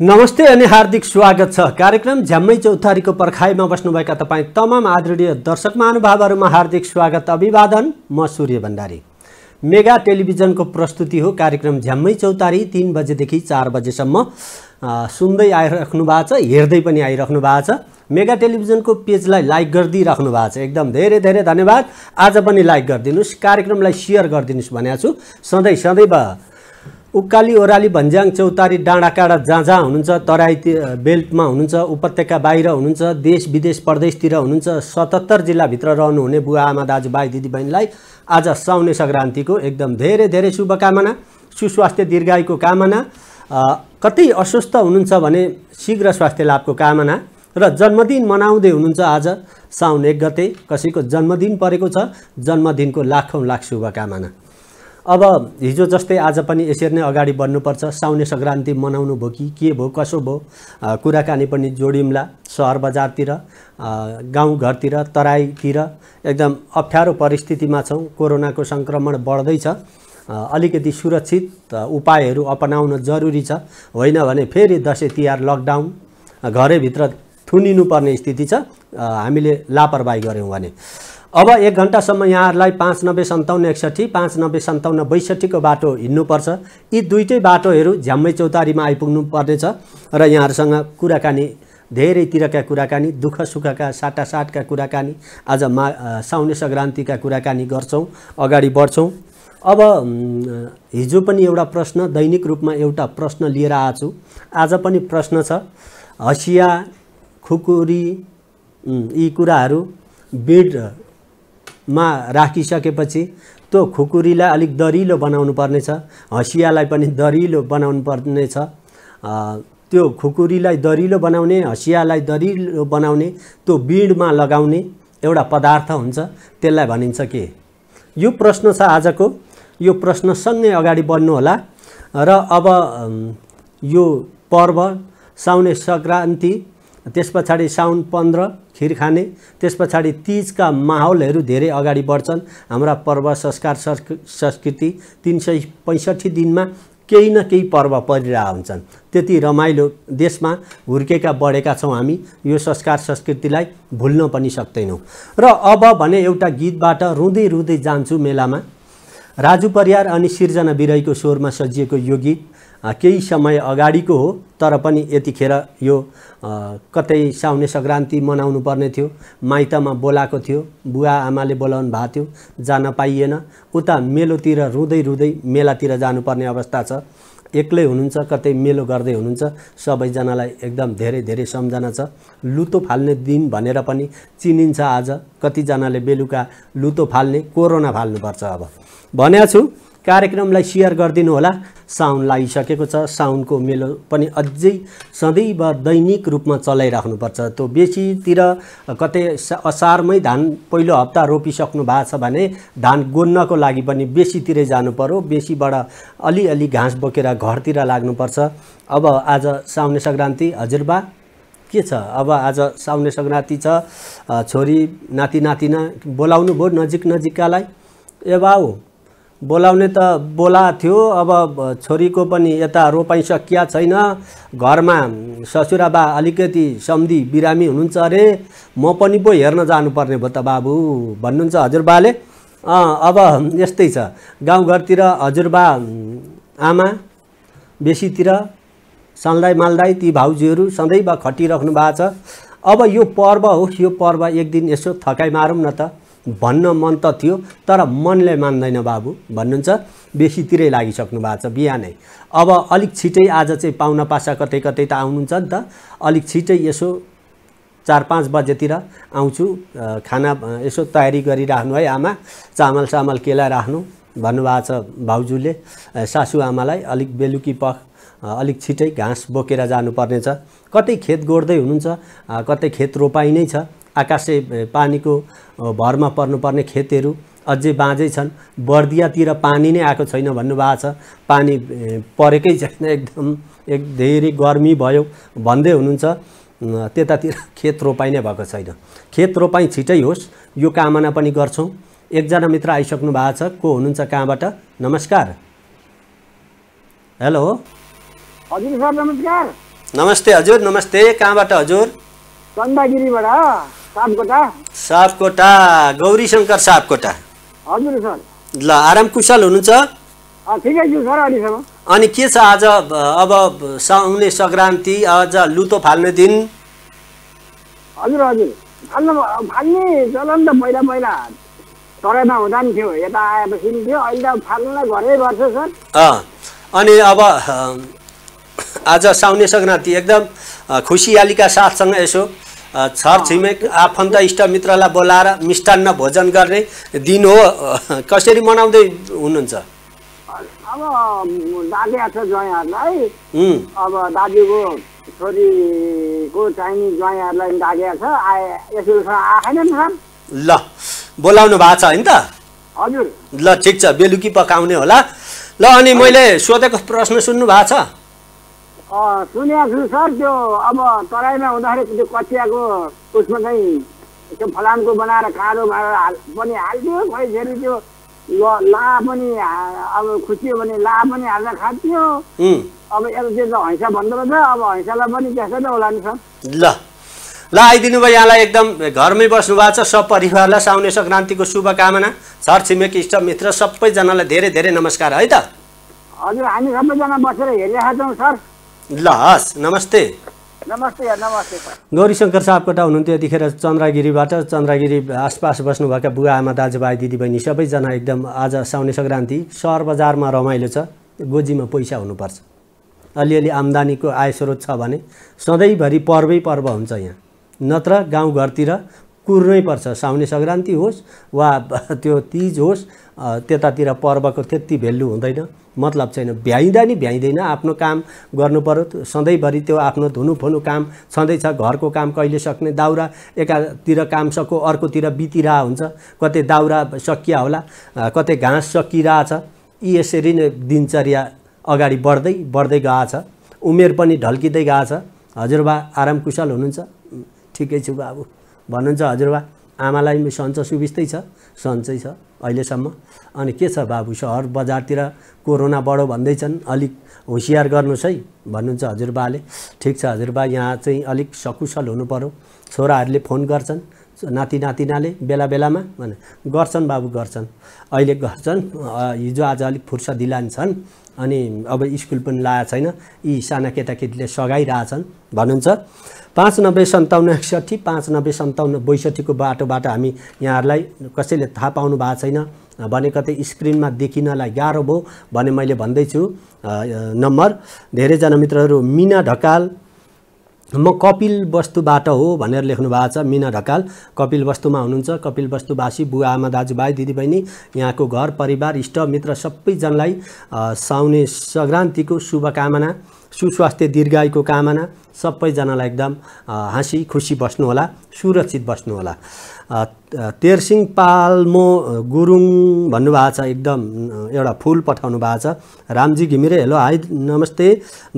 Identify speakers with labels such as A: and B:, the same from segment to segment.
A: नमस्ते अनि हार्दिक स्वागत छ कार्यक्रम झ्याम्मै चौतारीको पर्खाइमा बस्नुभएका तपाईँ तमाम आदरणीय दर्शक महानुभावहरूमा हार्दिक स्वागत अभिवादन म सूर्य भण्डारी मेगा टेलिभिजनको प्रस्तुति हो कार्यक्रम झ्याम्मै चौतारी तिन बजेदेखि चार बजेसम्म सुन्दै आइराख्नु भएको छ हेर्दै पनि आइराख्नु भएको छ मेगा टेलिभिजनको पेजलाई लाइक गरिदिइराख्नु भएको छ एकदम धेरै धेरै धन्यवाद आज पनि लाइक गरिदिनुहोस् कार्यक्रमलाई सेयर गरिदिनुहोस् भनेको छु सधैँ सधैँ उकाली ओराली भन्ज्याङ चौतारी डाँडाकाँडा जहाँ जहाँ हुनुहुन्छ तराई बेल्टमा हुनुहुन्छ उपत्यका बाहिर हुनुहुन्छ देश विदेश प्रदेशतिर हुनुहुन्छ सतहत्तर जिल्लाभित्र रहनुहुने बुवा आमा दाजुभाइ दिदीबहिनीलाई आज साउने सङ्क्रान्तिको एकदम धेरै धेरै शुभकामना सुस्वास्थ्य दीर्घायुको कामना कति अस्वस्थ हुनुहुन्छ भने शीघ्र स्वास्थ्य लाभको कामना र जन्मदिन मनाउँदै हुनुहुन्छ आज साउन एक गते कसैको जन्मदिन परेको छ जन्मदिनको लाखौँ लाख शुभकामना अब हिजो जस्तै आज पनि यसरी नै अगाडि बढ्नुपर्छ साउने सङ्क्रान्ति मनाउनु भयो कि के भयो कसो भयो कुराकानी पनि जोडिउँला सहर बजारतिर गाउँघरतिर तराईतिर एकदम अप्ठ्यारो परिस्थितिमा छौँ कोरोनाको सङ्क्रमण बढ्दैछ अलिकति सुरक्षित उपायहरू अपनाउन जरुरी छ होइन भने फेरि दसैँ तिहार लकडाउन घरैभित्र थुनिनुपर्ने स्थिति छ हामीले लापरवाही गऱ्यौँ भने अब एक घन्टासम्म यहाँहरूलाई पाँच नब्बे सन्ताउन्न एकसट्ठी पाँच नब्बे सन्ताउन्न बैसठीको बाटो हिँड्नुपर्छ यी दुइटै बाटोहरू झ्याम्मै चौतारीमा आइपुग्नु पर्नेछ र यहाँहरूसँग कुराकानी धेरैतिरका कुराकानी दुःख सुखका साटासाटका कुराकानी आज मा साउने सङ्क्रान्तिका कुराकानी गर्छौँ अगाडि बढ्छौँ अब हिजो पनि एउटा प्रश्न दैनिक रूपमा एउटा प्रश्न लिएर आएको आज पनि प्रश्न छ हसिया खुकुरी यी कुराहरू बिड मा राखिसकेपछि त्यो खुकुरीलाई अलिक दरिलो बनाउनु पर्नेछ हँसियालाई पनि दरिलो बनाउनु पर्नेछ त्यो खुकुरीलाई दरिलो बनाउने हँसियालाई दरिलो बनाउने त्यो बिँडमा लगाउने एउटा पदार्थ हुन्छ त्यसलाई भनिन्छ के यो प्रश्न छ आजको यो प्रश्नसँगै अगाडि होला र अब यो पर्व साउने सङ्क्रान्ति त्यस पछाडि साउन पन्ध्र खिर खाने त्यस पछाडि तिजका माहौलहरू धेरै अगाडि बढ्छन् हाम्रा पर्व संस्कार संस्कृति तिन सय पैँसठी दिनमा केही न केही पर्व परिरहेका हुन्छन् त्यति रमाइलो देशमा हुर्केका बढेका छौँ हामी यो संस्कार संस्कृतिलाई भुल्न पनि सक्दैनौँ र अब भने एउटा गीतबाट रुँदै रुँदै जान्छु मेलामा राजु परियार अनि सिर्जना बिरईको स्वरमा सजिएको यो गीत केही समय अगाडिको हो तर पनि यतिखेर यो कतै साउने सङ्क्रान्ति मनाउनु पर्ने थियो माइतमा बोलाएको थियो बुवा आमाले बोलाउनु भएको थियो जान पाइएन उता मेलोतिर रुँदै रुँदै मेलातिर जानुपर्ने अवस्था छ एक्लै हुनुहुन्छ कतै मेलो गर्दै हुनुहुन्छ सबैजनालाई एकदम धेरै धेरै सम्झना छ लुतो फाल्ने दिन भनेर पनि चिनिन्छ आज कतिजनाले बेलुका लुतो फाल्ने कोरोना फाल्नुपर्छ अब भनेको छु कार्यक्रमलाई सेयर गरिदिनु होला साउन लागिसकेको छ साउनको मेलो पनि अझै सदैव दैनिक रूपमा चलाइराख्नुपर्छ त्यो बेसीतिर कतै असारमै धान पहिलो हप्ता रोपिसक्नु भएको छ भने धान गोन्नको लागि पनि बेसीतिरै जानु पऱ्यो बेसीबाट अलिअलि घाँस बोकेर घरतिर लाग्नुपर्छ अब आज साउने सङ्क्रान्ति हजुरबा के छ अब आज साउने सङ्क्रान्ति छ छोरी नाति नातिना बोलाउनु भयो नजिक नजिककालाई ए बाउ बोलाउने त बोला थियो अब छोरीको पनि यता रोपाइ सकिया छैन घरमा ससुराबा अलिकति सम्धि बिरामी हुनुहुन्छ अरे म पनि पो हेर्न जानुपर्ने भयो त बाबु भन्नुहुन्छ हजुरबाले अब यस्तै छ गाउँघरतिर हजुरबा आमा बेसीतिर सल्दाई मालदाई ती भाउजूहरू सधैँ खटिराख्नु भएको छ अब यो पर्व हो यो पर्व एक दिन यसो थकाइ मारौँ न त भन्न मन त थियो तर मनले मान्दैन बाबु भन्नुहुन्छ बेसीतिरै लागिसक्नु भएको छ बिहानै अब अलिक छिटै आज चाहिँ पाहुना पासा कतै कतै त आउनुहुन्छ नि त अलिक छिटै यसो चार पाँच बजेतिर आउँछु खाना यसो तयारी गरिराख्नु है आमा चामल सामल केला राख्नु भन्नुभएको छ भाउजूले सासुआमालाई अलिक बेलुकी पख अलिक छिटै घाँस बोकेर जानुपर्नेछ कतै खेत गोड्दै हुनुहुन्छ कतै खेत रोपाइ नै छ आकाशे पानीको भरमा पर्नुपर्ने खेतहरू अझै बाँझै छन् बर्दियातिर पानी नै आएको छैन भन्नुभएको छ पानी परेकै छैन एकदम एक धेरै गर्मी भयो भन्दै हुनुहुन्छ त्यतातिर खेत रोपाइ नै भएको छैन खेत रोपाइ छिटै होस् यो कामना पनि गर्छौँ एकजना मित्र आइसक्नु भएको छ को हुनुहुन्छ कहाँबाट नमस्कार हेलो
B: हजुर सर नमस्कार
A: नमस्ते हजुर नमस्ते कहाँबाट हजुर
B: चन्दागिरीबाट सापकोटा
A: सापकोटा गौरी शङ्कर सापकोटा हजुर सर ल आराम कुशल हुनुहुन्छ
B: ठिकै छु सर अहिलेसम्म
A: अनि के छ आज अब आउने सङ्क्रान्ति आज लुतो फाल्ने दिन
B: हजुर हजुर फाल्नु फाल्ने चलन त पहिला पहिला तराईमा हुँदा पनि थियो यता आएपछि पनि थियो अहिले त फाल्नुलाई घरै गर्छ
A: सर अनि अब आज साउने सङ्क्रान्ति एकदम खुसियालीका साथसँग यसो छिमेक आफन्त इष्टमित्रलाई बोलाएर मिष्टान्न भोजन गर्ने दिन हो कसरी मनाउँदै हुनुहुन्छ
B: अब दाजु आएको छ ज्वाइँहरूलाई अब दाजुको छोरीको चाहिने ज्वाइँहरूलाई दादी आएको छ आए आएन नि सर
A: ल बोलाउनु भएको छ होइन त हजुर ल ठिक छ बेलुकी पकाउने होला ल अनि मैले सोधेको प्रश्न सुन्नु भएको छ
B: सुनेको छु सर त्यो अब तराईमा हुँदाखेरि त्यो कचियाको उसमा चाहिँ त्यो फलामको बनाएर कालो हाल पनि हालिदियो खै फेरि त्यो ल ला पनि अब खुसियो भने ला पनि हाल्दा खान्थ्यो अब यता त्यो त हैँसा भन्दो रहेछ अब हैँसालाई पनि त्यसै त होला नि सर
A: ल ल आइदिनु भयो यहाँलाई एकदम घरमै बस्नु भएको छ सब परिवारलाई साउने सङ्क्रान्तिको शुभकामना छर छिमेकी इष्टमित्र सबैजनालाई धेरै धेरै नमस्कार है त
B: हजुर हामी सबैजना बसेर हेरिरहेको छौँ सर
A: ल हस् नमस्ते
B: नमस्ते नमस्ते
A: गौरीशङ्कर सापकोटा हुनुहुन्थ्यो यतिखेर चन्द्रगिरीबाट चन्द्रगिरी आसपास बस्नुभएका बुवा आमा दाजुभाइ दिदीबहिनी सबैजना एकदम आज साउने सङ्क्रान्ति सहर बजारमा रमाइलो छ गोजीमा पैसा हुनुपर्छ अलिअलि आम्दानीको आय स्रोत छ भने सधैँभरि पर्वै पर्व हुन्छ यहाँ नत्र गाउँघरतिर कुर्नै पर्छ साउने सङ्क्रान्ति होस् वा त्यो तिज होस् त्यतातिर पर्वको त्यति भेल्यु हुँदैन मतलब छैन भ्याइँदा नि भ्याइँदैन आफ्नो काम गर्नु पऱ्यो सधैँभरि त्यो आफ्नो धुनुफुनु काम छँदैछ घरको काम कहिले सक्ने दाउरा एकातिर काम सको अर्कोतिर बितिरह हुन्छ कतै दाउरा सकिया होला कतै घाँस सकिरहेछ यी यसरी नै दिनचर्या अगाडि बढ्दै बढ्दै गएको छ उमेर पनि ढल्किँदै गएको छ हजुरबा आरामकुशल हुनुहुन्छ ठिकै छु बाबु भन्नुहुन्छ हजुरबा आमालाई सन्च सुबिस्तै छ सन्चै छ अहिलेसम्म अनि के छ बाबु सहर बजारतिर कोरोना बढो भन्दैछन् अलिक होसियार गर्नुहोस् है भन्नुहुन्छ हजुरबाले ठिक छ हजुरबा यहाँ चाहिँ अलिक सकुशल हुनु पऱ्यो छोराहरूले फोन गर्छन् नाति नातिनाले बेला बेलामा भने गर्छन् बाबु गर्छन् अहिले गर्छन् हिजो आज अलिक फुर्स दिलान अनि अब स्कुल पनि लागेको छैन यी साना केटाकेटीले सघाइरहेछन् भन्नुहुन्छ पाँच नब्बे सन्ताउन्न एकसट्ठी पाँच नब्बे सन्ताउन्न बैसठीको बाटोबाट हामी यहाँहरूलाई कसैले थाहा पाउनु भएको छैन भने कतै स्क्रिनमा देखिनलाई गाह्रो भयो भने मैले भन्दैछु नम्बर धेरैजना मित्रहरू मिना ढकाल म कपिल वस्तुबाट हो भनेर लेख्नु भएको छ मिना ढकाल कपिल वस्तुमा हुनुहुन्छ कपिल वस्तुवासी बुवा आमा दाजुभाइ दिदीबहिनी यहाँको घर परिवार इष्ट मित्र सबैजनालाई साउने सङ्क्रान्तिको शुभकामना सुस्वास्थ्य दीर्घायुको कामना सबैजनालाई एकदम हाँसी खुसी बस्नुहोला सुरक्षित बस्नुहोला तेर्सिङ पालमो गुरुङ भन्नुभएको छ एकदम एउटा फुल पठाउनु भएको छ रामजी घिमिरे हेलो हाई नमस्ते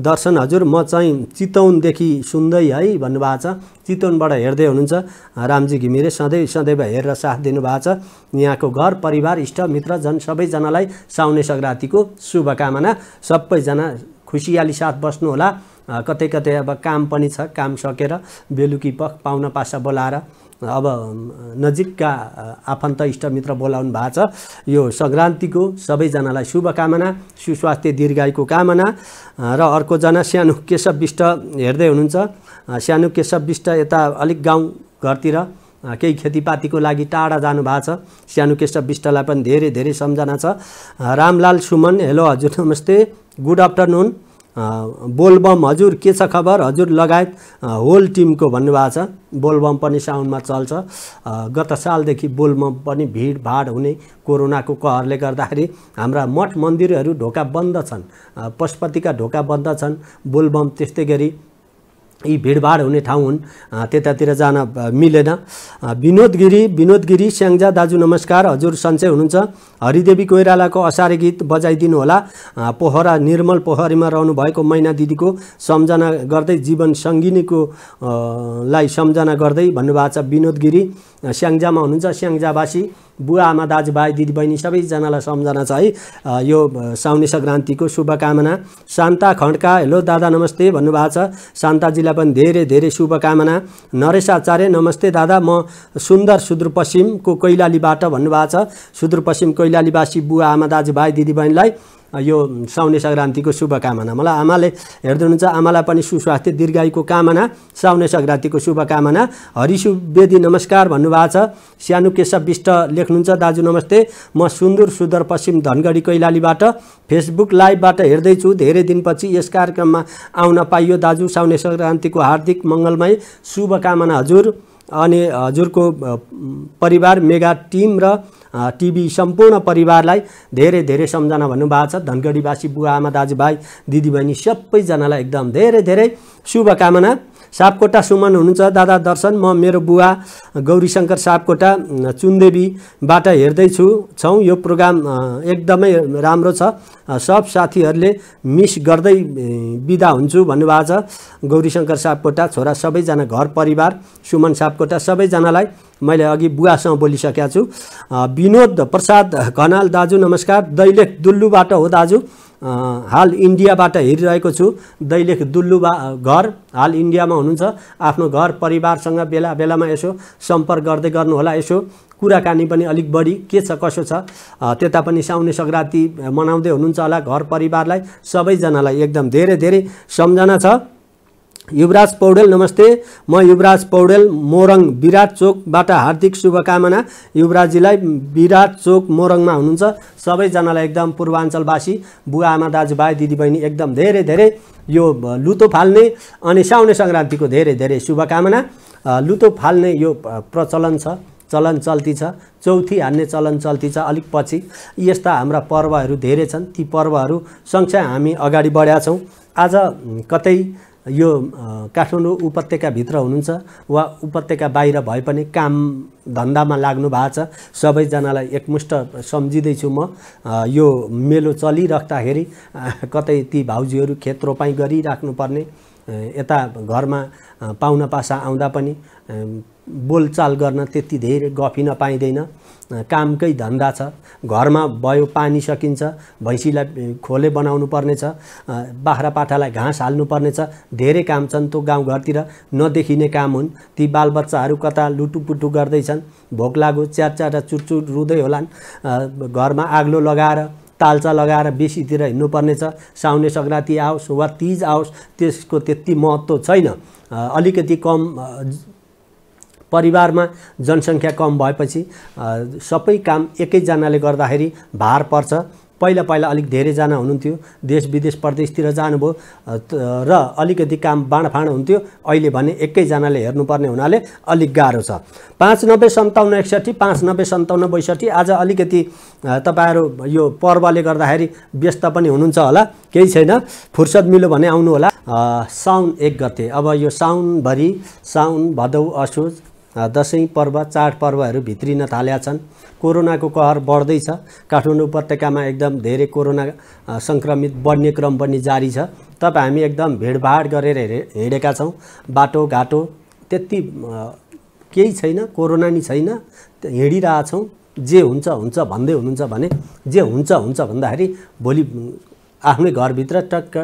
A: दर्शन हजुर म चाहिँ चितौनदेखि सुन्दै है भन्नुभएको छ चितौनबाट हेर्दै हुनुहुन्छ रामजी घिमिरे सधैँ सदैव हेरेर साथ दिनुभएको छ यहाँको घर परिवार इष्ट मित्र जन सबैजनालाई साउने सङ्क्रान्तिको शुभकामना सबैजना खुसियाली साथ बस्नुहोला कतै कतै अब काम पनि छ काम सकेर बेलुकी पख पाहुना पासा बोलाएर अब नजिकका आफन्त इष्टमित्र बोलाउनु भएको छ यो सङ्क्रान्तिको सबैजनालाई शुभकामना सुस्वास्थ्य दीर्घायुको कामना र अर्कोजना सानो केशव विष्ट हेर्दै हुनुहुन्छ सानो केशव विष्ट यता अलिक गाउँ घरतिर केही खेतीपातीको लागि टाढा जानुभएको छ सानो केशव विष्टलाई पनि धेरै धेरै सम्झना छ रामलाल सुमन हेलो हजुर नमस्ते गुड आफ्टरनुन बोलबम हजुर के छ खबर हजुर लगायत होल टिमको भन्नुभएको छ बोलबम पनि साउनमा चल्छ गत सालदेखि बोलबम पनि भिडभाड हुने कोरोनाको कहरले गर्दाखेरि हाम्रा मठ मन्दिरहरू ढोका बन्द छन् पशुपतिका ढोका बन्द छन् बोलबम त्यस्तै गरी यी भिडभाड हुने ठाउँ हुन् त्यतातिर जान मिलेन विनोद गिरी विनोद गिरी स्याङ्जा दाजु नमस्कार हजुर सन्चै हुनुहुन्छ हरिदेवी कोइरालाको असारे गीत बजाइदिनु होला पोखरा निर्मल पोखरीमा रहनुभएको मैना दिदीको सम्झना गर्दै जीवन सङ्गिनीको लाई सम्झना गर्दै भन्नुभएको छ विनोद गिरी स्याङ्जामा हुनुहुन्छ स्याङ्जावासी बुवा आमा दाजुभाइ दिदीबहिनी सबैजनालाई सम्झना छ है यो साउने सङ्क्रान्तिको शुभकामना शान्ता खड्का हेलो दादा नमस्ते भन्नुभएको छ शान्ताजीलाई पनि धेरै धेरै शुभकामना नरेश आचार्य नमस्ते दादा म सुन्दर सुदूरपश्चिमको कैलालीबाट भन्नुभएको छ सुदूरपश्चिम कैलालीवासी बुवा आमा दाजुभाइ दिदीबहिनीलाई यो साउने सङ्क्रान्तिको शुभकामना मलाई आमाले हेर्दै हुनुहुन्छ आमालाई पनि सुस्वास्थ्य दीर्घायुको कामना साउने सङ्क्रान्तिको शुभकामना हरिशु वेदी नमस्कार भन्नुभएको छ सानो केशव विष्ट लेख्नुहुन्छ दाजु नमस्ते म सुन्दुर पश्चिम धनगढी कैलालीबाट फेसबुक लाइभबाट हेर्दैछु धेरै दिनपछि यस कार्यक्रममा आउन पाइयो दाजु साउने सङ्क्रान्तिको हार्दिक मङ्गलमय शुभकामना हजुर अनि हजुरको परिवार मेगा टिम र टिभी सम्पूर्ण परिवारलाई धेरै धेरै सम्झना भन्नुभएको छ धनगढीवासी बुवा आमा दाजुभाइ दिदीबहिनी सबैजनालाई एकदम धेरै धेरै शुभकामना सापकोटा सुमन हुनुहुन्छ दादा दर्शन म मेरो बुवा गौरीशङ्कर सापकोटा चुनदेवीबाट हेर्दैछु छौँ यो प्रोग्राम एकदमै राम्रो छ सब साथीहरूले मिस गर्दै बिदा हुन्छु भन्नुभएको छ गौरीशङ्कर सापकोटा छोरा सबैजना घर परिवार सुमन सापकोटा सबैजनालाई मैले अघि बुवासँग बोलिसकेको छु विनोद प्रसाद घनाल दाजु नमस्कार दैलेख दुल्लुबाट हो दाजु हाल इन्डियाबाट हेरिरहेको छु दैलेख दुल्लु घर हाल इन्डियामा हुनुहुन्छ आफ्नो घर परिवारसँग बेला बेलामा यसो सम्पर्क गर्दै गर्नुहोला यसो कुराकानी पनि अलिक बढी के छ कसो छ त्यता पनि साउने सङ्क्रान्ति मनाउँदै हुनुहुन्छ होला घर परिवारलाई सबैजनालाई एकदम धेरै धेरै सम्झना छ युवराज पौडेल नमस्ते म युवराज पौडेल मोरङ विराट चोकबाट हार्दिक शुभकामना युवराजजीलाई विराट चोक मोरङमा हुनुहुन्छ सबैजनालाई एकदम पूर्वाञ्चलवासी बुवा आमा दाजुभाइ दिदीबहिनी एकदम धेरै धेरै यो लुतो फाल्ने अनि साउने सङ्क्रान्तिको धेरै धेरै शुभकामना लुतो फाल्ने यो प्रचलन छ चलन चल्ती छ चौथी हान्ने चलन चल्ती छ अलिक पछि यस्ता हाम्रा पर्वहरू धेरै छन् ती पर्वहरू सँगसँगै हामी अगाडि बढ्या छौँ आज कतै यो काठमाडौँ उपत्यकाभित्र हुनुहुन्छ वा उपत्यका बाहिर भए पनि काम धन्दामा लाग्नु भएको छ सबैजनालाई एकमुष्ट सम्झिँदैछु म यो मेलो चलिराख्दाखेरि कतै ती भाउजूहरू खेत रोपाइँ गरिराख्नुपर्ने यता घरमा पाहुना पासा आउँदा पनि बोलचाल गर्न त्यति धेरै गफी नपाइँदैन कामकै धन्दा छ घरमा भयो पानी सकिन्छ भैँसीलाई खोले बनाउनु पर्नेछ बाख्रा पाठालाई घाँस हाल्नुपर्नेछ धेरै काम छन् त्यो गाउँघरतिर नदेखिने काम हुन् ती बालबच्चाहरू कता लुटुपुटु गर्दैछन् भोक लाग्यो च्याटच्याटा चुटचुट रुँदै होलान् घरमा आग्लो लगाएर तालचा लगाएर बेसीतिर हिँड्नुपर्नेछ साउने सङ्क्रान्ति आओस् वा तिज आओस् त्यसको त्यति महत्त्व छैन अलिकति कम परिवारमा जनसङ्ख्या कम भएपछि सबै काम एकैजनाले गर्दाखेरि भार पर्छ पहिला पहिला अलिक धेरैजना हुनुहुन्थ्यो देश विदेश प्रदेशतिर जानुभयो र अलिकति काम बाँडफाँड हुन्थ्यो अहिले भने एकैजनाले हेर्नुपर्ने हुनाले अलिक गाह्रो छ पाँच नब्बे सन्ताउन्न एकसट्ठी पाँच नब्बे सन्ताउन्न बैसठी आज अलिकति तपाईँहरू यो पर्वले गर्दाखेरि व्यस्त पनि हुनुहुन्छ होला केही छैन फुर्सद मिलो भने आउनु होला साउन एक गते अब यो साउनभरि साउन भदौ असोज दसैँ पर्व चाडपर्वहरू भित्रिन थालेका छन् कोरोनाको कहर बढ्दैछ काठमाडौँ उपत्यकामा एकदम धेरै कोरोना सङ्क्रमित बढ्ने क्रम पनि जारी छ तब हामी एकदम भिडभाड गरेर हिँडेका छौँ बाटोघाटो त्यति केही छैन कोरोना नि छैन हिँडिरहेछौँ जे हुन्छ हुन्छ भन्दै हुनुहुन्छ भने जे हुन्छ हुन्छ भन्दाखेरि भोलि आफ्नै घरभित्र टक्क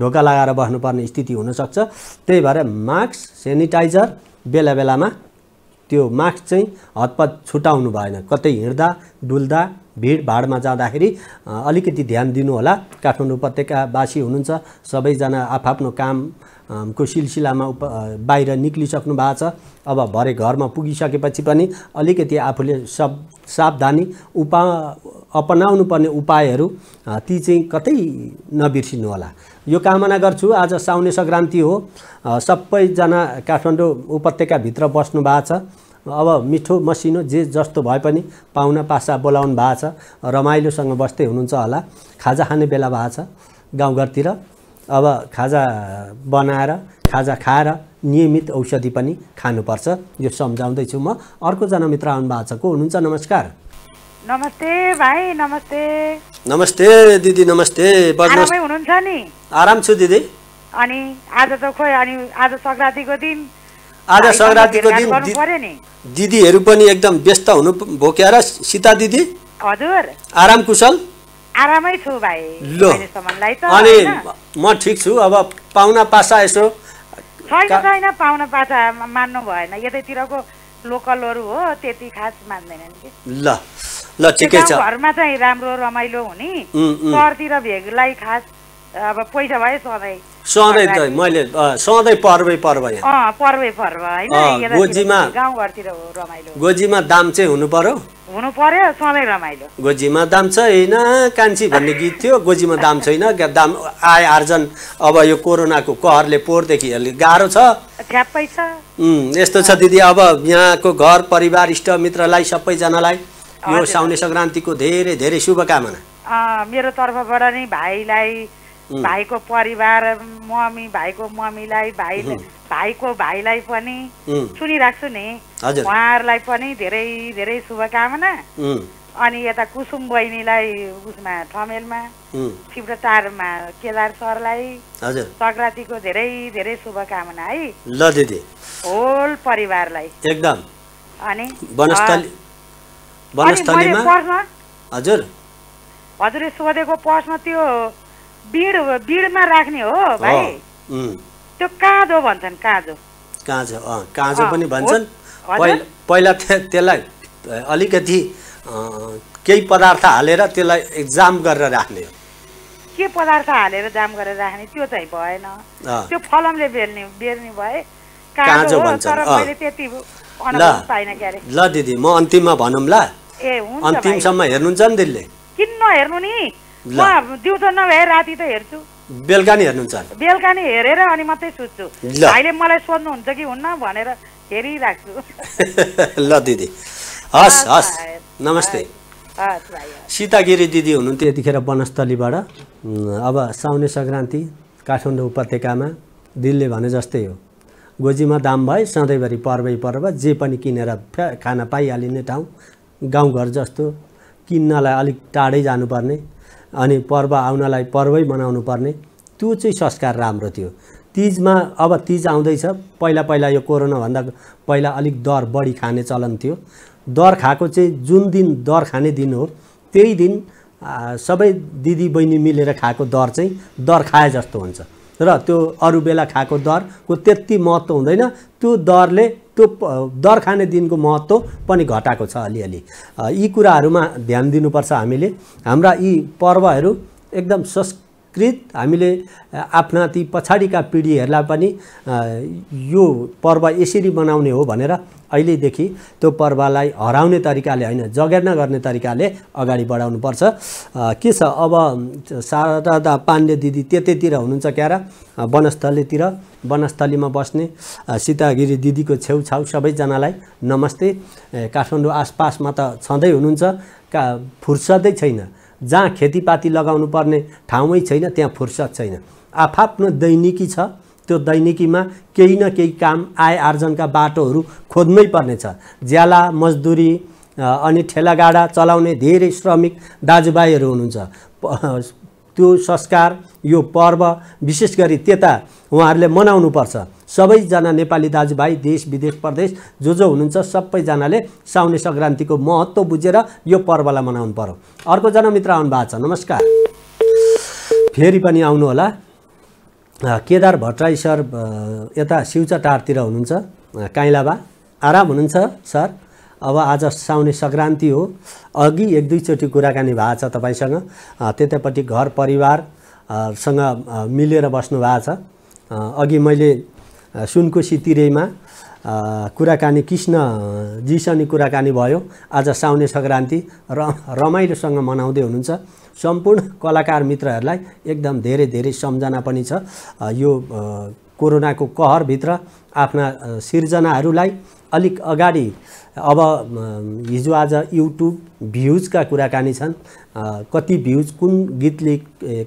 A: ढोका लगाएर बस्नुपर्ने स्थिति हुनसक्छ त्यही भएर मास्क सेनिटाइजर बेला बेलामा त्यो मास्क चाहिँ हतपत छुटाउनु भएन कतै हिँड्दा डुल्दा भिडभाडमा जाँदाखेरि अलिकति ध्यान दिनुहोला काठमाडौँ उपत्यकावासी हुनुहुन्छ सबैजना आफ्नो कामको सिलसिलामा उप बाहिर निक्लिसक्नु भएको छ अब भरे घरमा पुगिसकेपछि पनि अलिकति आफूले सब सावधानी उपा अपनाउनु पर्ने उपायहरू ती चाहिँ कतै होला यो कामना गर्छु आज साउने सङ्क्रान्ति हो सबैजना काठमाडौँ उपत्यकाभित्र बस्नु भएको छ अब मिठो मसिनो जे जस्तो भए पनि पाहुना पासा बोलाउनु भएको छ रमाइलोसँग बस्दै हुनुहुन्छ होला खाजा खाने बेला भएको छ गाउँघरतिर अब खाजा बनाएर खाजा खाएर नियमित औषधि पनि खानुपर्छ यो सम्झाउँदैछु म अर्कोजना मित्र आउनु भएको छ को हुनुहुन्छ नमस्कार
C: नमस्ते भाइ नमस्ते
A: नमस्ते दिदी नमस्ते आरामै हुनुहुन्छ नि आराम छु दिदी
C: अनि आज त खोइ अनि आज सङ्क्रान्तिको दिन आज सङ्क्रान्तिको दिन
A: दिदीहरू पनि एकदम व्यस्त हुनु भोक्याएर सीता दिदी हजुर आराम कुशल
C: आरामै छु भाइ लो अनि
A: म ठिक छु अब पाहुना पासा यसो
C: छैन छैन पाहुना पासा मान्नु भएन यतैतिरको लोकलहरू हो त्यति खास मान्दैनन् कि
A: ल ल ठिकै छ घरमा
C: चाहिँ राम्रो रमाइलो हुने सहरतिर भेगलाई खास अब पैसा भए सधैँ सधैँ त
A: मैले सधैँ पर्वै पर्व
C: यहाँ पर्वै पर्व होइन गोजीमा गाउँघरतिर रमाइलो
A: गोजीमा दाम चाहिँ हुनु पर्यो
C: हुनु पर्यो सधैँ रमाइलो
A: गोजीमा दाम छैन कान्छी भन्ने गीत थियो गोजीमा दाम छैन दाम आय आर्जन अब यो कोरोनाको कहरले पोहोरदेखि अलिक गाह्रो छ यस्तो छ दिदी अब यहाँको घर परिवार इष्टमित्रलाई सबैजनालाई यो साउने सङ्क्रान्तिको धेरै धेरै शुभकामना
C: मेरो तर्फबाट नै भाइलाई भाइको परिवार मम्मी भाइको मम्मीलाई भाइ भाइको भाइलाई पनि सुनिराख्छु नि
A: उहाँहरूलाई
C: पनि धेरै धेरै शुभकामना अनि यता कुसुम बहिनीलाई उसमा ठमेलमा छिब्रतारमा केदार सरलाई सङ्क्रान्तिको धेरै धेरै शुभकामना है ल दिदी होल परिवारलाई एकदम अनि वनस्थली
A: वनस्थलीमा हजुर
C: हजुरले सोधेको प्रश्न त्यो बिड बिडमा राख्ने हो भाइ त्यो काँजो भन्छन् काँजो
A: काँजो अँ काँजो पनि भन्छन् पहिला त्यसलाई अलिकति केही पदार्थ हालेर त्यसलाई एक्जाम गरेर राख्ने हो
C: के पदार्थ हालेर जाम गरेर राख्ने त्यो चाहिँ भएन त्यो फलमले बेल्ने बेर्ने भए
A: काँजो भन्छ ल दिदी म अन्तिममा भनौँला
C: अन्तिमसम्म
A: हेर्नुहुन्छ नि दिलले
C: किन नहेर्नु नि म दिउँसो नभए राति त हेर्छु
A: बेलुका नै हेर्नुहुन्छ
C: बेलुका हेरेर अनि मात्रै सुत्छु अहिले मलाई सोध्नुहुन्छ कि हुन्न भनेर हेरिराख्छु
A: ल दिदी हस् हस् नमस्ते सीतागिरी दिदी हुनुहुन्थ्यो यतिखेर वनस्थलीबाट अब साउने सङ्क्रान्ति काठमाडौँ उपत्यकामा दिलले भने जस्तै हो गोजीमा दाम भए सधैँभरि पर्वै पर्व जे पनि किनेर खाना पाइहालिने ठाउँ गाउँघर जस्तो किन्नलाई अलिक टाढै जानुपर्ने अनि पर्व आउनलाई पर्वै मनाउनु पर्ने त्यो चाहिँ संस्कार राम्रो थियो तिजमा अब तिज आउँदैछ पहिला पहिला यो कोरोनाभन्दा पहिला अलिक दर बढी खाने चलन थियो दर खाएको चाहिँ जुन दिन दर खाने दिन हो त्यही दिन सबै दिदी बहिनी मिलेर खाएको दर चाहिँ दर खाए जस्तो हुन्छ र त्यो अरू बेला खाएको दरको त्यति महत्त्व हुँदैन त्यो दरले त्यो दर खाने दिनको महत्त्व पनि घटाएको छ अलिअलि यी कुराहरूमा ध्यान दिनुपर्छ हामीले हाम्रा यी पर्वहरू एकदम सस् कृत हामीले आफ्ना ती पछाडिका पिँढीहरूलाई पनि यो पर्व यसरी मनाउने हो भनेर अहिलेदेखि त्यो पर्वलाई हराउने तरिकाले होइन जगेर्ना गर्ने तरिकाले अगाडि बढाउनुपर्छ के छ अब शारदा पाण्डे दिदी त्यतैतिर हुनुहुन्छ क्यारा वनस्थलीतिर वनस्थलीमा बस्ने सीतागिरी दिदीको छेउछाउ सबैजनालाई नमस्ते काठमाडौँ आसपासमा त छँदै हुनुहुन्छ का फुर्सदै छैन जहाँ खेतीपाती लगाउनु पर्ने ठाउँमै छैन त्यहाँ फुर्सद छैन आफआफ्नो दैनिकी छ त्यो दैनिकीमा केही न केही काम आय आर्जनका बाटोहरू खोज्नै पर्नेछ ज्याला मजदुरी अनि ठेलागाडा चलाउने धेरै श्रमिक दाजुभाइहरू हुनुहुन्छ त्यो संस्कार यो पर्व विशेष गरी त्यता उहाँहरूले मनाउनुपर्छ सबैजना नेपाली दाजुभाइ देश विदेश प्रदेश जो जो हुनुहुन्छ सबैजनाले साउने सङ्क्रान्तिको महत्त्व बुझेर यो पर्वलाई मनाउनु पर्यो अर्कोजना मित्र आउनु भएको छ नमस्कार फेरि पनि आउनु होला केदार भट्टराई सर यता टारतिर हुनुहुन्छ काइलाबा आराम हुनुहुन्छ सर अब आज साउने सङ्क्रान्ति हो अघि एक दुईचोटि कुराकानी भएको छ तपाईँसँग त्यतापट्टि घर परिवारसँग मिलेर बस्नु भएको छ अघि मैले सुनकोसी तिरेमा कुराकानी कृष्णजीसँग कुराकानी भयो आज साउने सङ्क्रान्ति र रमाइलोसँग मनाउँदै हुनुहुन्छ सम्पूर्ण कलाकार मित्रहरूलाई एकदम धेरै धेरै सम्झना पनि छ यो कोरोनाको कहरभित्र आफ्ना सिर्जनाहरूलाई अलिक अगाडि अब हिजो आज युट्युब भ्युजका कुराकानी छन् कति भ्युज कुन गीतले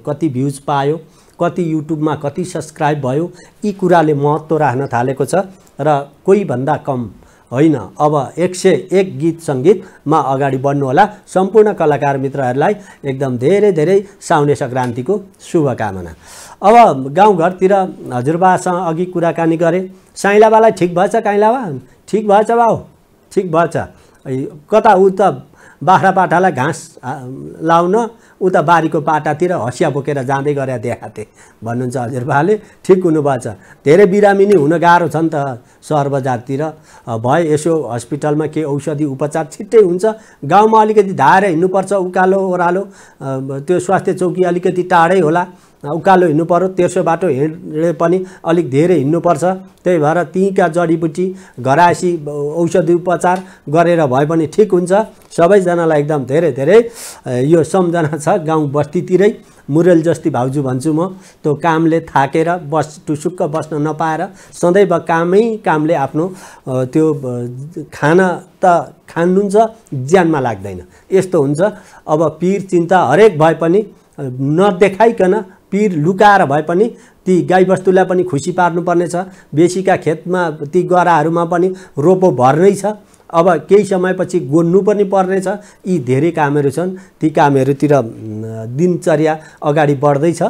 A: कति भ्युज पायो कति युट्युबमा कति सब्सक्राइब भयो यी कुराले महत्त्व राख्न थालेको छ र कोही भन्दा कम होइन अब एक सय एक गीत सङ्गीतमा अगाडि बढ्नुहोला सम्पूर्ण कलाकार मित्रहरूलाई एकदम धेरै धेरै साउने सङ्क्रान्तिको शुभकामना अब गाउँघरतिर हजुरबासँग अघि कुराकानी गरेँ साइलाबालाई ठिक भएछ काइलाबा ठिक भएछ भाउ ठिक भएछ कता ऊ त बाख्रा पाठालाई घाँस लाउन उता बारीको पाटातिर हँसिया बोकेर जाँदै गरेर देखाएको थिएँ भन्नुहुन्छ हजुरबाले ठिक हुनुभएछ धेरै बिरामी नै हुन गाह्रो छ नि त सहर बजारतिर भए यसो हस्पिटलमा केही औषधि उपचार छिट्टै हुन्छ गाउँमा अलिकति धाएर हिँड्नुपर्छ उकालो ओह्रालो त्यो स्वास्थ्य चौकी अलिकति टाढै होला उकालो हिँड्नु पऱ्यो तेर्सो बाटो हिँडे पनि अलिक धेरै हिँड्नुपर्छ त्यही भएर तीका जडीबुटी घरासी औषधि उपचार गरेर भए पनि ठिक हुन्छ सबैजनालाई एकदम धेरै धेरै यो सम्झना छ गाउँ बस्तीतिरै मुरेल जस्ती भाउजू भन्छु म त्यो कामले थाकेर बस टुसुक्क बस्न नपाएर सदैव कामै कामले आफ्नो त्यो खाना त खानुहुन्छ ज्यानमा लाग्दैन यस्तो हुन्छ अब पिर चिन्ता हरेक भए पनि नदेखाइकन पिर लुकाएर भए पनि ती गाईबस्तुलाई पनि खुसी पार्नुपर्नेछ बेसीका खेतमा ती गराहरूमा पनि रोपो भर्नै छ अब केही समयपछि गोड्नु पनि पर्नेछ यी धेरै कामहरू छन् ती कामहरूतिर दिनचर्या अगाडि बढ्दैछ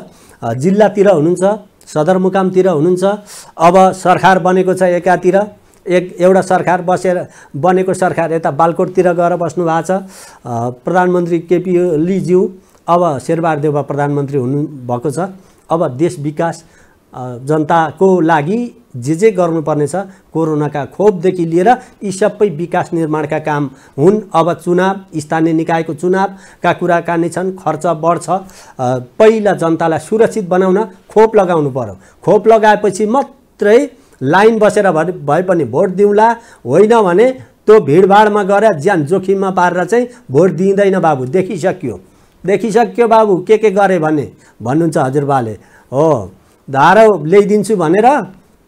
A: जिल्लातिर हुनुहुन्छ सदरमुकामतिर हुनुहुन्छ अब सरकार बनेको छ एकातिर एक एउटा सरकार बसेर बनेको सरकार यता बालकोटतिर गएर बस्नु भएको छ प्रधानमन्त्री केपी ओलीज्यू अब शेरबहादुर प्रधानमन्त्री हुनुभएको छ अब देश विकास जनताको लागि जे जे गर्नुपर्नेछ कोरोनाका खोपदेखि लिएर यी सबै विकास निर्माणका काम हुन् अब चुनाव स्थानीय निकायको चुनावका कुराकानी छन् खर्च बढ्छ पहिला जनतालाई सुरक्षित बनाउन खोप लगाउनु पऱ्यो खोप लगाएपछि मात्रै लाइन बसेर भए भए पनि भोट दिउँला होइन भने त्यो भिडभाडमा गएर ज्यान जोखिममा पारेर चाहिँ भोट दिइँदैन बाबु देखिसक्यो देखिसक्यो बाबु के के गरेँ भने भन्नुहुन्छ हजुरबाले हो धारो ल्याइदिन्छु भनेर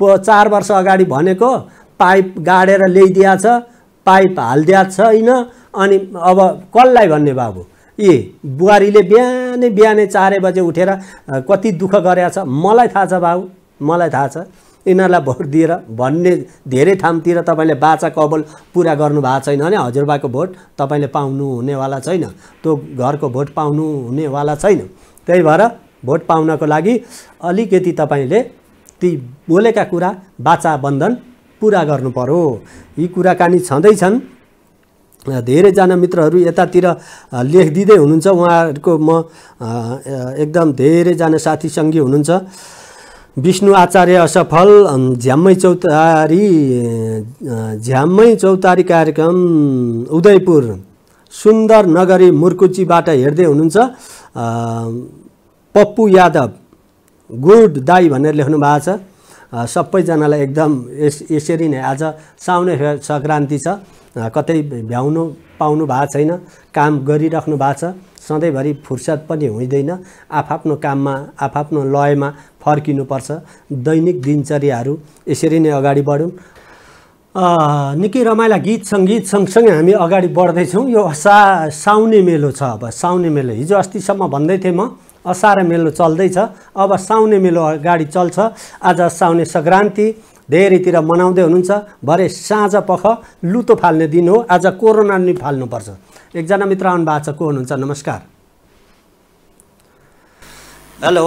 A: पो चार वर्ष अगाडि भनेको पाइप गाडेर ल्याइदिया छ पाइप हालिदिया छैन अनि अब कसलाई भन्ने बाबु ए बुहारीले बिहानै बिहानै चारै बजे उठेर कति दुःख गरेछ मलाई थाहा छ बाबु मलाई थाहा छ यिनीहरूलाई भोट दिएर भन्ने धेरै ठाउँतिर तपाईँले बाचा कबल पुरा गर्नु भएको छैन भने हजुरबाको भोट तपाईँले पाउनु हुनेवाला छैन त्यो घरको भोट पाउनु हुनेवाला छैन त्यही भएर भोट पाउनको लागि अलिकति तपाईँले ती बोलेका कुरा बाचा बन्धन पुरा गर्नु पर्यो यी कुराकानी छँदैछन् धेरैजना मित्रहरू यतातिर लेखिदिँदै हुनुहुन्छ उहाँहरूको म एकदम धेरैजना साथी सङ्गी हुनुहुन्छ विष्णु आचार्य असफल झ्याम्मै चौतारी झ्याम्मै चौतारी कार्यक्रम उदयपुर सुन्दर नगरी मुर्कुचीबाट हेर्दै हुनुहुन्छ पप्पु यादव गुड दाई भनेर लेख्नु भएको छ सबैजनालाई एकदम यस यसरी नै आज साउने सङ्क्रान्ति छ कतै भ्याउनु पाउनु भएको छैन काम गरिराख्नु भएको छ सधैँभरि फुर्सद पनि हुँदैन आफआफ्नो काममा आफआफ्नो लयमा फर्किनुपर्छ दैनिक दिनचर्याहरू यसरी नै अगाडि बढौँ निकै रमाइला गीत सङ्गीत सँगसँगै हामी अगाडि बढ्दैछौँ यो असा साउने मेलो छ अब साउने मेलो हिजो अस्तिसम्म भन्दै थिएँ म असार मेलो चल्दैछ अब साउने मेलो अगाडि चल्छ आज साउने सङ्क्रान्ति धेरैतिर मनाउँदै हुनुहुन्छ भरे साँझ पख लुतो फाल्ने दिन हो आज कोरोना नि फाल्नुपर्छ एकजना मित्र आउनु भएको छ को हुनुहुन्छ नमस्कार हेलो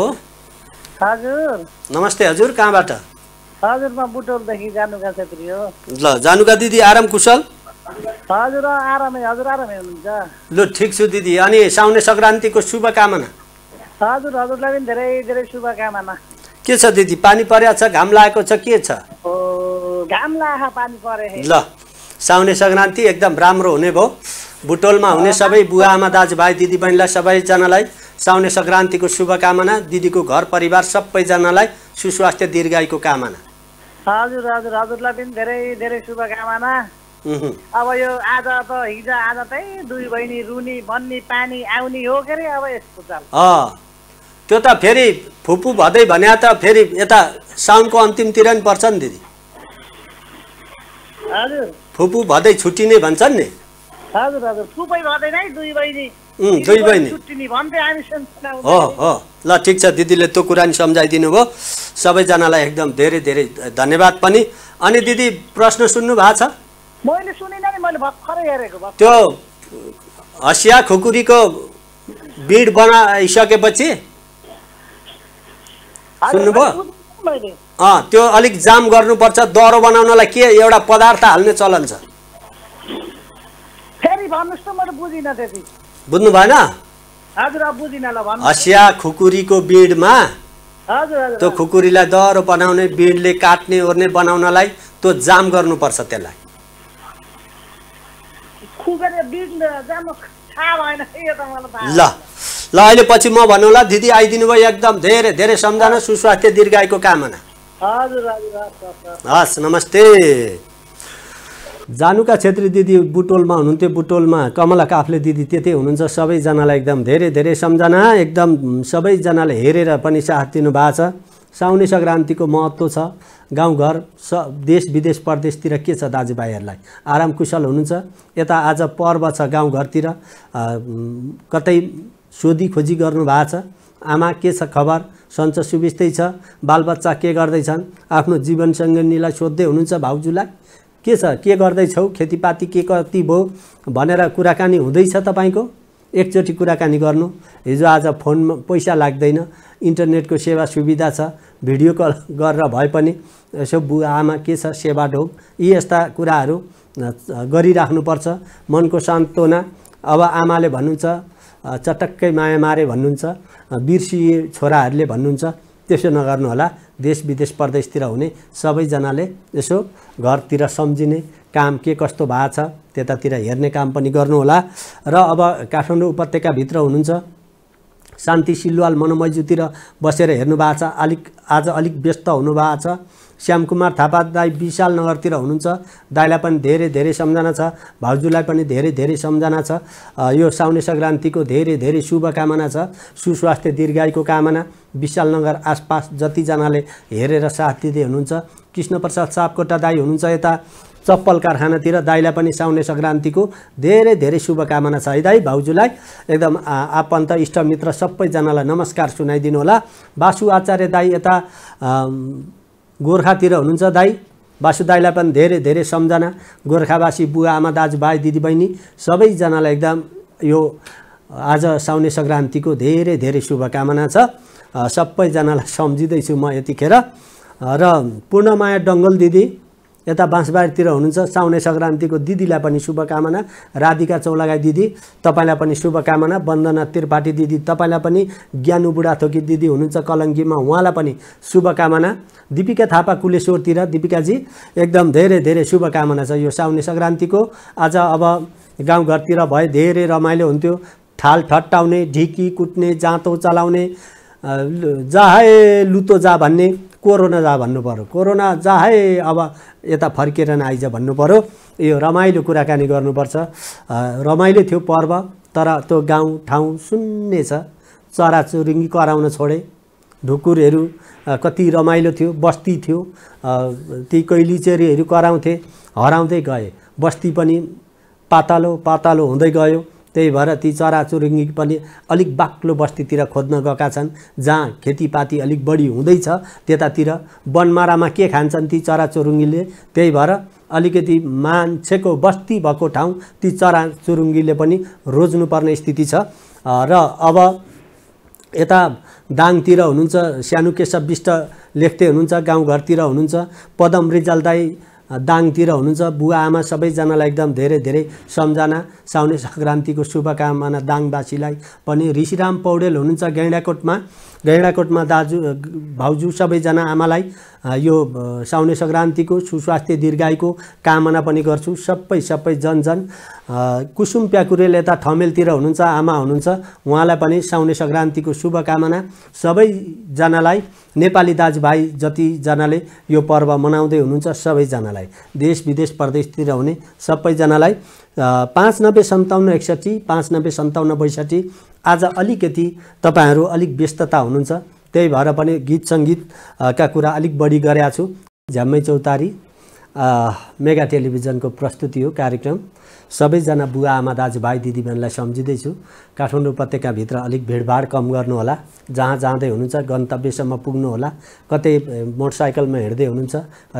A: हजुर नमस्ते हजुर कहाँबाट
D: हजुर म बुटोलदेखि जानुका छेत्री
A: ल जानुका दिदी आराम कुशल
D: हजुर आरामै हजुर आरामै हुनुहुन्छ
A: लु ठिक छु दिदी अनि साउने सङ्क्रान्तिको शुभकामना
D: हजुर हजुरलाई पनि धेरै धेरै शुभकामना
A: के छ दिदी पानी परेको छ घाम लागेको छ के छ
D: घाम पानी
A: ल साउने सङ्क्रान्ति एकदम राम्रो हुने भयो बुटोलमा हुने सबै बुवा आमा दाजुभाइ दिदीबहिनीलाई सबैजनालाई साउने सङ्क्रान्तिको शुभकामना दिदीको घर परिवार सबैजनालाई सुस्वास्थ्य दीर्घायुको कामना
D: हजुर हजुर हजुरलाई पनि धेरै धेरै शुभकामना अब यो आज त हिजो आज चाहिँ दुई बहिनी रुनी बन्नी पानी आउने हो के अरे अब यस्तो
A: त्यो त फेरि फुपु भदै भन्या त फेरि यता साउनको अन्तिमतिर नि पर्छ नि दिदी फुपु भदै छुट्टिने भन्छन् नि दुई बहिनी हो हो ल ठिक छ दिदीले त्यो कुरा नि सम्झाइदिनु भयो सबैजनालाई एकदम धेरै धेरै धन्यवाद पनि अनि दिदी प्रश्न सुन्नु
D: भएको छ
A: त्यो हँसिया खुकुरीको बिड बनाइसकेपछि
D: सुन्नुभयो
A: अँ त्यो अलिक जाम गर्नुपर्छ दह्रो बनाउनलाई के एउटा पदार्थ हाल्ने चलन छ बुझ्नु भएन हसिया खुकुरीको बिडमा त्यो खुकुरीलाई दह्रो बनाउने बिडले काट्ने ओर्ने बनाउनलाई त्यो जाम गर्नुपर्छ त्यसलाई ल ल अहिले पछि म भन्नु ल दिदी आइदिनु भयो एकदम धेरै धेरै सम्झना सुस्वास्थ्य दीर्घायुको कामना हस् नमस्ते जानुका छेत्री दिदी बुटोलमा हुनुहुन्थ्यो बुटोलमा कमला काफले दिदी त्यतै हुनुहुन्छ सबैजनालाई एकदम धेरै धेरै सम्झना एकदम सबैजनाले हेरेर पनि साथ दिनुभएको छ साउने सङ्क्रान्तिको महत्त्व छ गाउँघर स देश विदेश परदेशतिर के छ दाजुभाइहरूलाई आराम कुशल हुनुहुन्छ यता आज पर्व छ गाउँघरतिर कतै सोधी खोजी गर्नु भएको छ आमा के छ खबर सन्च सुबिस्तै छ बालबच्चा के गर्दैछन् आफ्नो जीवनसङ्गनीलाई सोध्दै हुनुहुन्छ भाउजूलाई के छ के गर्दैछौ खेतीपाती के कति भयो भनेर कुराकानी हुँदैछ तपाईँको एकचोटि कुराकानी गर्नु हिजो आज फोनमा पैसा लाग्दैन इन्टरनेटको सेवा सुविधा छ भिडियो कल गरेर भए पनि यसो बुवा आमा के छ सेवा ढोग यी यस्ता कुराहरू गरिराख्नुपर्छ मनको सान्त्वना अब आमाले भन्नुहुन्छ चटक्कै माया मारे भन्नुहुन्छ बिर्सिए छोराहरूले भन्नुहुन्छ त्यसो नगर्नु होला देश विदेश परदेशतिर हुने सबैजनाले यसो घरतिर सम्झिने काम के कस्तो भएको छ त्यतातिर हेर्ने काम पनि गर्नुहोला र अब काठमाडौँ उपत्यकाभित्र हुनुहुन्छ शान्ति सिलवाल मनोमैजूतिर बसेर हेर्नु भएको छ अलिक आज अलिक व्यस्त हुनुभएको छ श्यामकुमार थापा दाई विशाल नगरतिर हुनुहुन्छ दाईलाई पनि धेरै धेरै सम्झना छ भाउजूलाई पनि धेरै धेरै सम्झना छ यो साउने सङ्क्रान्तिको धेरै धेरै शुभकामना छ सुस्वास्थ्य दीर्घायुको कामना विशालनगर आसपास जतिजनाले हेरेर साथ दिँदै हुनुहुन्छ कृष्णप्रसाद सापकोटा दाई हुनुहुन्छ यता चप्पल कारखानातिर दाईलाई पनि साउने सङ्क्रान्तिको धेरै धेरै शुभकामना छ है दाई भाउजूलाई एकदम आफन्त इष्टमित्र सबैजनालाई नमस्कार सुनाइदिनु होला बासु आचार्य दाई यता गोर्खातिर हुनुहुन्छ दाई बासु दाईलाई पनि धेरै धेरै सम्झना गोर्खावासी बुवा आमा दाजुभाइ दिदीबहिनी सबैजनालाई एकदम यो आज साउने सङ्क्रान्तिको धेरै धेरै शुभकामना छ सबैजनालाई सम्झिँदैछु म यतिखेर र पूर्णमाया डङ्गल दिदी यता बाँसबारीतिर हुनुहुन्छ साउने सङ्क्रान्तिको दिदीलाई पनि शुभकामना राधिका चौलागाई दिदी तपाईँलाई पनि शुभकामना वन्दना त्रिपाठी दिदी तपाईँलाई पनि ज्ञानु बुढाथोकी दिदी हुनुहुन्छ कलङ्कीमा उहाँलाई पनि शुभकामना दिपिका थापा कुलेश्वरतिर दिपिकाजी एकदम धेरै धेरै शुभकामना छ यो साउने सङ्क्रान्तिको आज अब गाउँघरतिर भए धेरै रमाइलो हुन्थ्यो थाल ठट्टाउने ढिकी कुट्ने जाँतो चलाउने जाहे लुतो जा भन्ने कोरोना जा भन्नु पऱ्यो कोरोना जाहे अब यता फर्किएर नआइज भन्नु पऱ्यो यो रमाइलो कुराकानी गर्नुपर्छ रमाइलो थियो पर्व तर त्यो गाउँ ठाउँ सुन्ने छ चराचुरुङ्गी कराउन छोडे ढुकुरहरू कति रमाइलो थियो बस्ती थियो ती कैलीचेरीहरू कराउँथे हराउँदै गए बस्ती पनि पातालो पातालो हुँदै गयो त्यही भएर ती चराचुरुङ्गी पनि अलिक बाक्लो बस्तीतिर खोज्न गएका छन् जहाँ खेतीपाती अलिक बढी हुँदैछ त्यतातिर वनमारामा के खान्छन् ती चराचुरुङ्गीले त्यही भएर अलिकति मान्छेको बस्ती भएको ठाउँ ती चराचुरुङ्गीले पनि रोज्नुपर्ने स्थिति छ र अब यता दाङतिर हुनुहुन्छ सानो केशव विष्ट लेख्दै हुनुहुन्छ गाउँघरतिर हुनुहुन्छ पदम रिजाल दाई दाङतिर हुनुहुन्छ बुवा आमा सबैजनालाई एकदम धेरै धेरै सम्झना साउने सङ्क्रान्तिको शुभकामना दाङवासीलाई पनि ऋषिराम पौडेल हुनुहुन्छ गैँडाकोटमा गैँडाकोटमा दाजु भाउजू सबैजना आमालाई यो साउने सङ्क्रान्तिको सुस्वास्थ्य दीर्घायुको कामना पनि गर्छु सबै सबै जनजन कुसुम प्याकुरेल यता ठमेलतिर हुनुहुन्छ आमा हुनुहुन्छ उहाँलाई पनि साउने सङ्क्रान्तिको शुभकामना सबैजनालाई नेपाली दाजुभाइ जतिजनाले यो पर्व मनाउँदै हुनुहुन्छ सबैजनालाई देश विदेश प्रदेशतिर हुने सबैजनालाई पाँच नब्बे सन्ताउन्न एकसट्ठी पाँच नब्बे सन्ताउन्न बैसठी आज अलिकति तपाईँहरू अलिक व्यस्तता हुनुहुन्छ त्यही भएर पनि गीत सङ्गीतका कुरा अलिक बढी गरेका छु झ्याम्मै चौतारी मेगा टेलिभिजनको प्रस्तुति हो कार्यक्रम सबैजना बुवा आमा दाजुभाइ दिदीबहिनीलाई सम्झिँदैछु काठमाडौँ उपत्यकाभित्र अलिक भिडभाड कम गर्नुहोला जहाँ जाँदै हुनुहुन्छ गन्तव्यसम्म पुग्नुहोला कतै मोटरसाइकलमा हिँड्दै हुनुहुन्छ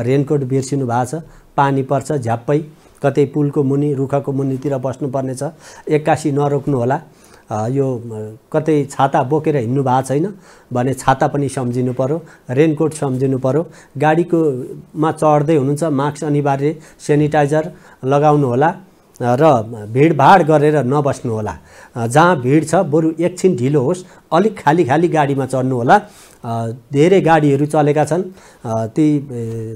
A: रेनकोट बिर्सिनु भएको छ पानी पर्छ झ्याप्पै कतै पुलको मुनि रुखको मुनितिर बस्नुपर्नेछ एक्कासी नरोक्नुहोला यो कतै छाता बोकेर हिँड्नु भएको छैन भने छाता पनि सम्झिनु पऱ्यो रेनकोट सम्झिनु पऱ्यो गाडीकोमा चढ्दै हुनुहुन्छ मास्क अनिवार्य सेनिटाइजर लगाउनुहोला र भिडभाड गरेर नबस्नुहोला जहाँ भिड छ बरु एकछिन ढिलो होस् अलिक खाली खाली गाडीमा चढ्नुहोला धेरै गाडीहरू चलेका छन् ती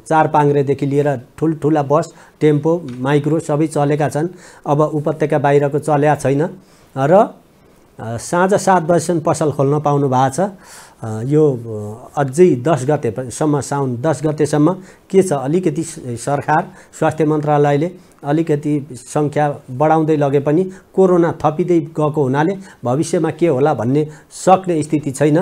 A: चार पाङ्रेदेखि लिएर ठुल्ठुला बस टेम्पो माइक्रो सबै चलेका छन् अब उपत्यका बाहिरको चल्या छैन र साँझ सात बजीसम्म पसल खोल्न पाउनु भएको छ यो अझै दस गतेसम्म साउन दस गतेसम्म के छ अलिकति सरकार स्वास्थ्य मन्त्रालयले अलिकति सङ्ख्या बढाउँदै लगे पनि कोरोना थपिँदै गएको हुनाले भविष्यमा के होला भन्ने सक्ने स्थिति छैन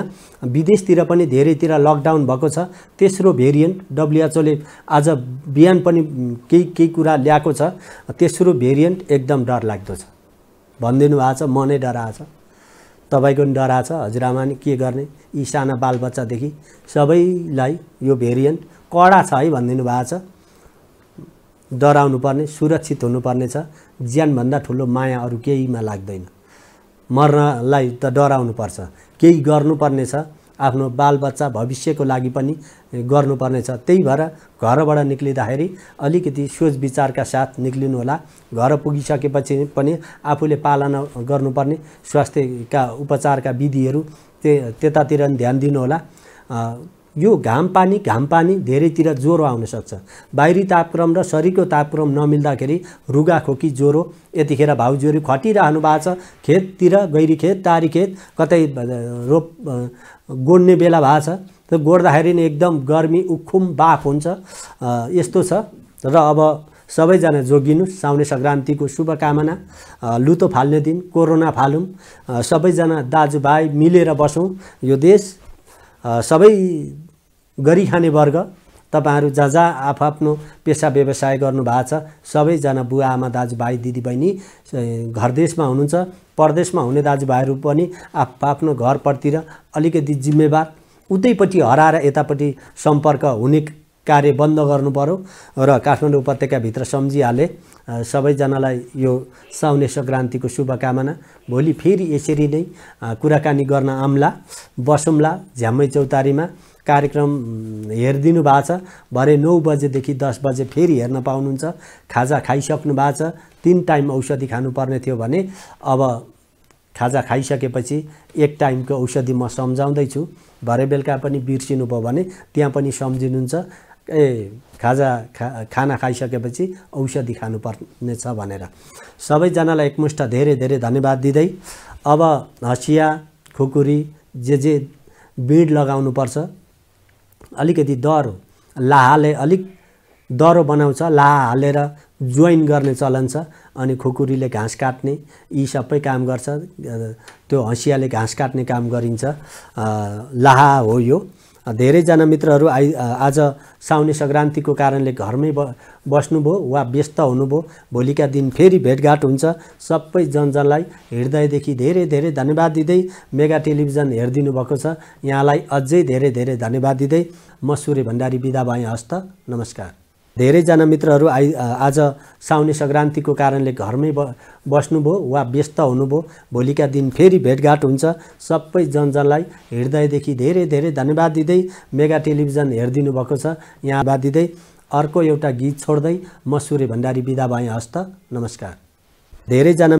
A: विदेशतिर पनि धेरैतिर लकडाउन भएको छ तेस्रो भेरिएन्ट डब्लुएचओले आज बिहान पनि केही केही कुरा ल्याएको छ तेस्रो भेरिएन्ट एकदम डरलाग्दो छ भनिदिनु भएको छ म नै डराएको छ तपाईँको पनि डरा छ हजुरआमा के गर्ने यी साना बालबच्चादेखि सबैलाई यो भेरिएन्ट कडा छ है भनिदिनु भएको छ डराउनु पर्ने सुरक्षित हुनुपर्ने छ ज्यानभन्दा ठुलो माया अरू केहीमा लाग्दैन मर्नलाई त पर्छ केही गर्नुपर्नेछ आफ्नो बालबच्चा भविष्यको लागि पनि गर्नुपर्नेछ त्यही भएर घरबाट निक्लिँदाखेरि अलिकति सोच विचारका साथ निक्लिनुहोला घर पुगिसकेपछि पनि आफूले पालना गर्नुपर्ने स्वास्थ्यका उपचारका विधिहरू त्यतातिर पनि ध्यान दिनुहोला यो घाम पानी घाम पानी धेरैतिर ज्वरो आउनसक्छ बाहिरी तापक्रम र शरीरको तापक्रम नमिल्दाखेरि रुगाखोकी ज्वरो यतिखेर भाउज्वरी खटिरहनु भएको छ खेततिर गैरी खेत तारी खेत कतै रोप गोड्ने बेला भएको छ त्यो गोड्दाखेरि नि एकदम गर्मी उखुम बाफ हुन्छ यस्तो छ र अब सबैजना जोगिनु साउने सङ्क्रान्तिको शुभकामना लुतो फाल्ने दिन कोरोना फालौँ सबैजना दाजुभाइ मिलेर बसौँ यो देश सबै गरिखाने वर्ग तपाईँहरू जहाँ जहाँ आफआफ्नो पेसा व्यवसाय गर्नुभएको छ सबैजना बुवा आमा दाजुभाइ दिदीबहिनी घर देशमा हुनुहुन्छ परदेशमा हुने दाजुभाइहरू पनि आफ्नो घरपट्टितिर अलिकति जिम्मेवार उतैपट्टि हराएर यतापट्टि सम्पर्क हुने कार्य बन्द गर्नु पऱ्यो र काठमाडौँ उपत्यकाभित्र सम्झिहाले सबैजनालाई यो साउने सङ्क्रान्तिको शुभकामना भोलि फेरि यसरी नै कुराकानी गर्न आम्ला बसौँला झ्याम्मै चौतारीमा कार्यक्रम हेरिदिनु भएको छ भरे नौ बजेदेखि दस बजे फेरि हेर्न पाउनुहुन्छ खाजा खाइसक्नु भएको छ तिन टाइम औषधि खानुपर्ने थियो भने अब खाजा खाइसकेपछि एक टाइमको औषधि म सम्झाउँदैछु भरे बेलुका पनि बिर्सिनु भयो भने त्यहाँ पनि सम्झिनुहुन्छ ए खाजा खा खाना खाइसकेपछि औषधि खानुपर्नेछ भनेर सबैजनालाई एकमुष्ट धेरै धेरै धन्यवाद दिँदै अब हँसिया खुकुरी जे जे बिड लगाउनुपर्छ अलिकति दह्रो लाहाले अलिक दह्रो बनाउँछ लाहा हालेर जोइन गर्ने चलन छ अनि खुकुरीले घाँस काट्ने यी सबै काम गर्छ त्यो हँसियाले घाँस काट्ने काम गरिन्छ लाहा हो यो धेरैजना मित्रहरू आइ आज साउने सङ्क्रान्तिको कारणले घरमै ब बस्नुभयो वा व्यस्त हुनुभयो भोलिका दिन फेरि भेटघाट हुन्छ सबै जनजनलाई हृदयदेखि धेरै धेरै धन्यवाद दिँदै मेगा टेलिभिजन हेरिदिनु भएको छ यहाँलाई अझै धेरै धेरै धन्यवाद दिँदै म सूर्य भण्डारी विदा भएँ हस्त नमस्कार धेरैजना मित्रहरू आइ आज साउने सङ्क्रान्तिको कारणले घरमै ब बस्नुभयो वा व्यस्त हुनुभयो भोलिका दिन फेरि भेटघाट हुन्छ सबै जनजनलाई हृदयदेखि धेरै धेरै धन्यवाद दिँदै मेगा टेलिभिजन हेरिदिनु भएको छ यहाँबाट दिँदै अर्को एउटा गीत छोड्दै म सूर्य भण्डारी बिदा भएँ हस्त नमस्कार धेरैजना